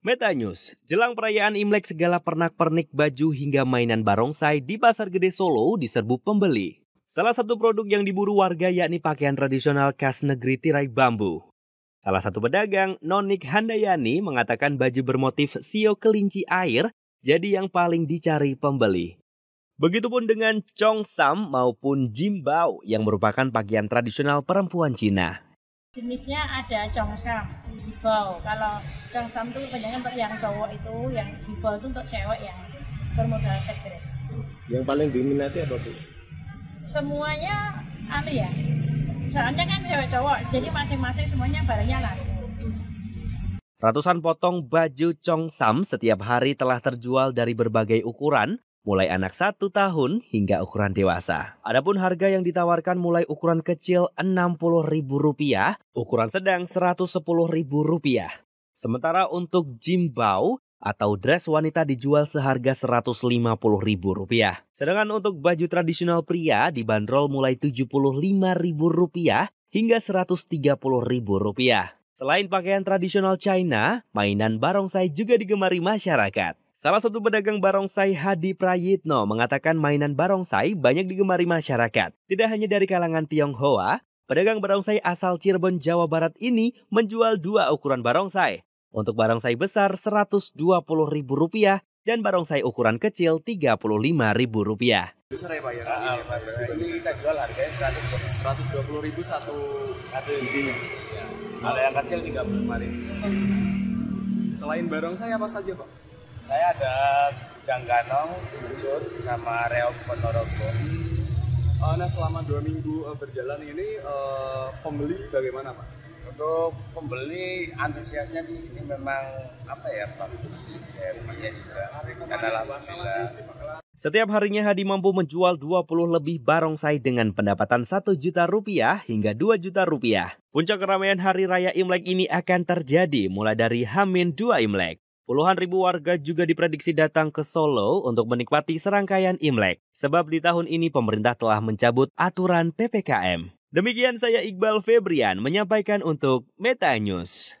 Meta News, jelang perayaan Imlek segala pernak-pernik baju hingga mainan barongsai di Pasar Gede Solo diserbu pembeli. Salah satu produk yang diburu warga yakni pakaian tradisional khas negeri tirai bambu. Salah satu pedagang, Nonik Handayani, mengatakan baju bermotif sio kelinci air jadi yang paling dicari pembeli. Begitupun dengan chong sam maupun jim bao yang merupakan pakaian tradisional perempuan Cina. Jenisnya ada chong sam jibau kalau sam itu kebanyakan untuk yang cowok itu yang jibau itu untuk cewek yang bermodal sekres yang paling diminati apa bu semuanya apa anu ya soalnya kan cewek cowok jadi masing-masing semuanya barangnya lah Ratusan potong baju sam setiap hari telah terjual dari berbagai ukuran, mulai anak satu tahun hingga ukuran dewasa. Adapun harga yang ditawarkan mulai ukuran kecil Rp60.000, ukuran sedang Rp110.000. Sementara untuk jimbau atau dress wanita dijual seharga Rp150.000. Sedangkan untuk baju tradisional pria dibanderol mulai Rp75.000 hingga Rp130.000. Selain pakaian tradisional China, mainan barongsai juga digemari masyarakat. Salah satu pedagang barongsai Hadi Prayitno mengatakan mainan barongsai banyak digemari masyarakat. Tidak hanya dari kalangan Tionghoa, pedagang barongsai asal Cirebon, Jawa Barat ini menjual dua ukuran barongsai. Untuk barongsai besar Rp120.000 dan barongsai ukuran kecil Rp35.000. Besar ya Pak ya? Ah, ya, Pak. Ini kita jual harganya Rp120.000 satu satu Ya. Ada yang kecil Rp35.000. Selain barongsai apa saja Pak? Saya ada Gang Ganong, Bucut, sama Reok Ponorogo. Uh, nah selama dua minggu uh, berjalan ini uh, pembeli bagaimana Pak? Untuk pembeli antusiasnya di sini memang apa ya bagus ya rumahnya juga karena juga. Setiap harinya Hadi mampu menjual 20 lebih barongsai dengan pendapatan 1 juta rupiah hingga 2 juta rupiah. Puncak keramaian Hari Raya Imlek ini akan terjadi mulai dari Hamin 2 Imlek. Puluhan ribu warga juga diprediksi datang ke Solo untuk menikmati serangkaian Imlek, sebab di tahun ini pemerintah telah mencabut aturan PPKM. Demikian saya Iqbal Febrian menyampaikan untuk Meta News.